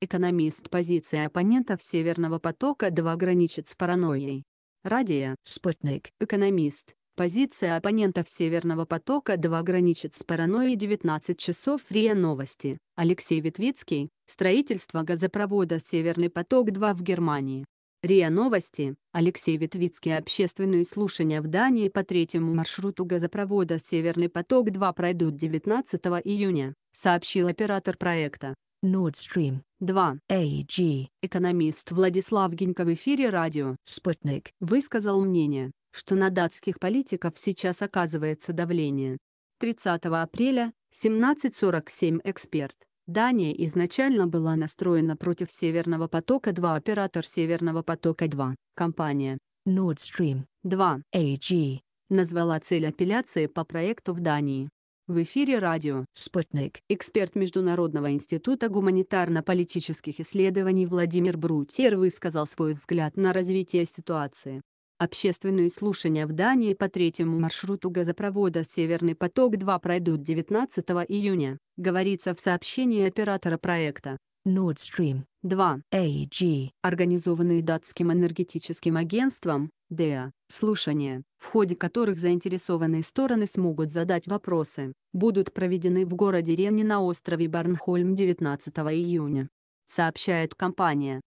Экономист позиции оппонентов Северного потока-2 граничит с паранойей. Радия «Спутник». Экономист. Позиция оппонентов Северного потока-2 граничит с паранойей 19 часов РИА Новости. Алексей Витвицкий. Строительство газопровода «Северный поток-2» в Германии. РИА Новости. Алексей Витвицкий. Общественные слушания в Дании по третьему маршруту газопровода «Северный поток-2» пройдут 19 июня, сообщил оператор проекта. Nord Stream. 2. AG. Экономист Владислав Гинько в эфире радио «Спутник» высказал мнение, что на датских политиков сейчас оказывается давление. 30 апреля, 17.47 эксперт. Дания изначально была настроена против Северного потока-2 оператор Северного потока-2, компания Nord Stream 2 AG, назвала цель апелляции по проекту в Дании в эфире радио «Спутник». Эксперт Международного института гуманитарно-политических исследований Владимир Брутер высказал свой взгляд на развитие ситуации. Общественные слушания в Дании по третьему маршруту газопровода «Северный поток-2» пройдут 19 июня, говорится в сообщении оператора проекта. Nord Stream 2 AG, организованные датским энергетическим агентством, ДЭА, слушания, в ходе которых заинтересованные стороны смогут задать вопросы, будут проведены в городе Ренни на острове Барнхольм 19 июня. Сообщает компания.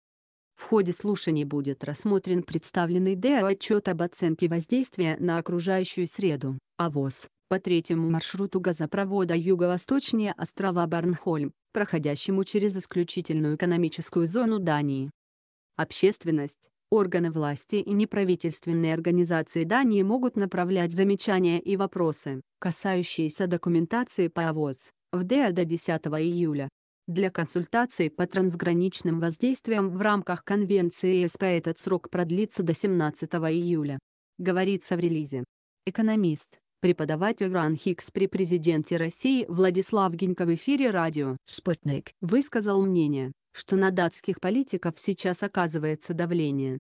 В ходе слушаний будет рассмотрен представленный ДЭА отчет об оценке воздействия на окружающую среду, (АВОС) по третьему маршруту газопровода юго-восточнее острова Барнхольм, проходящему через исключительную экономическую зону Дании. Общественность, органы власти и неправительственные организации Дании могут направлять замечания и вопросы, касающиеся документации по АВОЗ, в ДЭА до 10 июля. Для консультаций по трансграничным воздействиям в рамках Конвенции СП этот срок продлится до 17 июля. Говорится в релизе. Экономист. Преподаватель Ран Хикс при президенте России Владислав Гинько в эфире радио «Спутник» высказал мнение, что на датских политиков сейчас оказывается давление.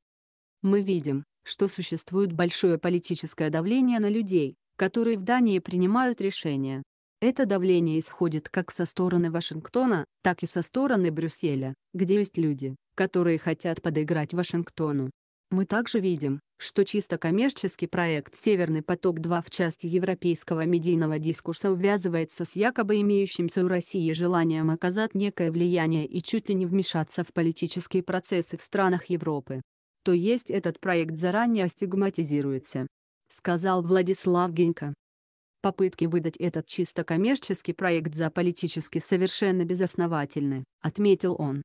Мы видим, что существует большое политическое давление на людей, которые в Дании принимают решения. Это давление исходит как со стороны Вашингтона, так и со стороны Брюсселя, где есть люди, которые хотят подыграть Вашингтону. Мы также видим, что чисто коммерческий проект «Северный поток-2» в части европейского медийного дискурса увязывается с якобы имеющимся у России желанием оказать некое влияние и чуть ли не вмешаться в политические процессы в странах Европы. То есть этот проект заранее стигматизируется, сказал Владислав Генько. Попытки выдать этот чисто коммерческий проект за политически совершенно безосновательны, отметил он.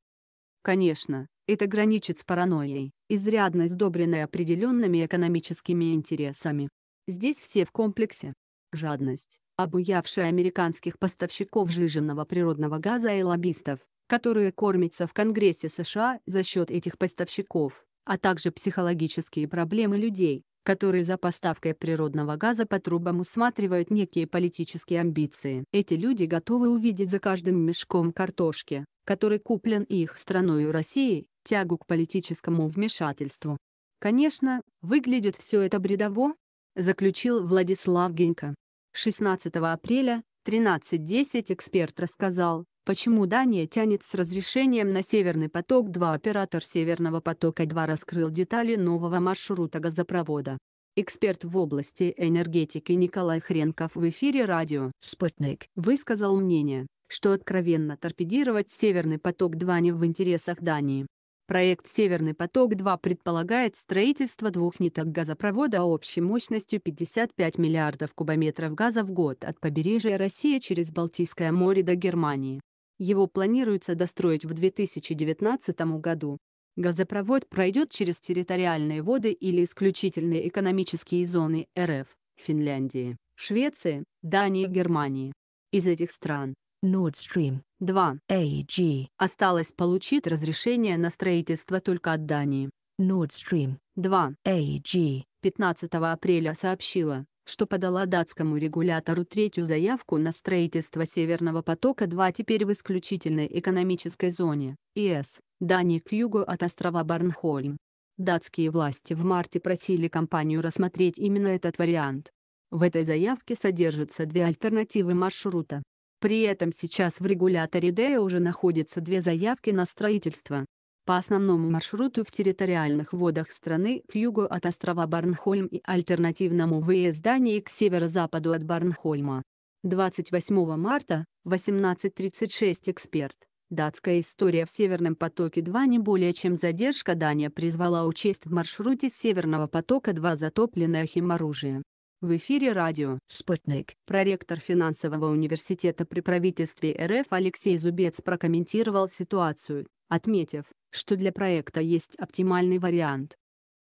Конечно, это граничит с паранойей, изрядно сдобренной определенными экономическими интересами. Здесь все в комплексе. Жадность, обуявшая американских поставщиков жиженного природного газа и лоббистов, которые кормятся в Конгрессе США за счет этих поставщиков, а также психологические проблемы людей, которые за поставкой природного газа по трубам усматривают некие политические амбиции. Эти люди готовы увидеть за каждым мешком картошки, который куплен их страною России, тягу к политическому вмешательству. Конечно, выглядит все это бредово, заключил Владислав Генько. 16 апреля, 13.10 эксперт рассказал, Почему Дания тянет с разрешением на «Северный поток-2» оператор «Северного потока-2» раскрыл детали нового маршрута газопровода. Эксперт в области энергетики Николай Хренков в эфире радио «Спутник» высказал мнение, что откровенно торпедировать «Северный поток-2» не в интересах Дании. Проект «Северный поток-2» предполагает строительство двух ниток газопровода общей мощностью 55 миллиардов кубометров газа в год от побережья России через Балтийское море до Германии. Его планируется достроить в 2019 году. Газопровод пройдет через территориальные воды или исключительные экономические зоны РФ, Финляндии, Швеции, Дании и Германии. Из этих стран Nord Stream 2 AG осталось получить разрешение на строительство только от Дании. Nord Stream 2 AG 15 апреля сообщила, что подала датскому регулятору третью заявку на строительство Северного потока-2 теперь в исключительной экономической зоне, ИС, Дании к югу от острова Барнхольм. Датские власти в марте просили компанию рассмотреть именно этот вариант. В этой заявке содержатся две альтернативы маршрута. При этом сейчас в регуляторе ДЭ уже находятся две заявки на строительство по основному маршруту в территориальных водах страны к югу от острова Барнхольм и альтернативному выездании к северо-западу от Барнхольма. 28 марта, 18.36 эксперт. Датская история в Северном потоке-2 не более чем задержка Дания призвала учесть в маршруте Северного потока-2 затопленное химоружие. В эфире радио «Спутник». Проректор финансового университета при правительстве РФ Алексей Зубец прокомментировал ситуацию, отметив, что для проекта есть оптимальный вариант,